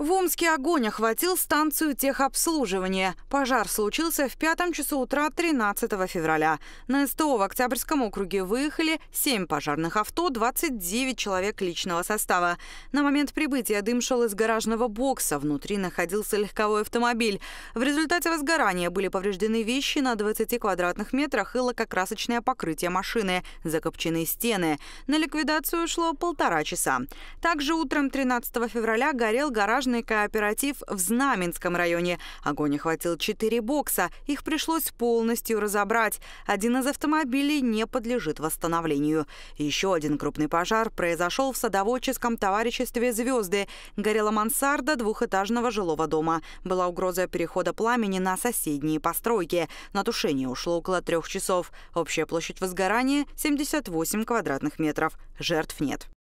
В Омске огонь охватил станцию техобслуживания. Пожар случился в пятом часу утра 13 февраля. На СТО в Октябрьском округе выехали 7 пожарных авто, 29 человек личного состава. На момент прибытия дым шел из гаражного бокса. Внутри находился легковой автомобиль. В результате возгорания были повреждены вещи на 20 квадратных метрах и лакокрасочное покрытие машины, закопченные стены. На ликвидацию ушло полтора часа. Также утром 13 февраля горел гараж гаражный кооператив в Знаменском районе. Огонь охватил четыре бокса. Их пришлось полностью разобрать. Один из автомобилей не подлежит восстановлению. Еще один крупный пожар произошел в садоводческом товариществе «Звезды». Горела мансарда двухэтажного жилого дома. Была угроза перехода пламени на соседние постройки. На тушение ушло около трех часов. Общая площадь возгорания – 78 квадратных метров. Жертв нет.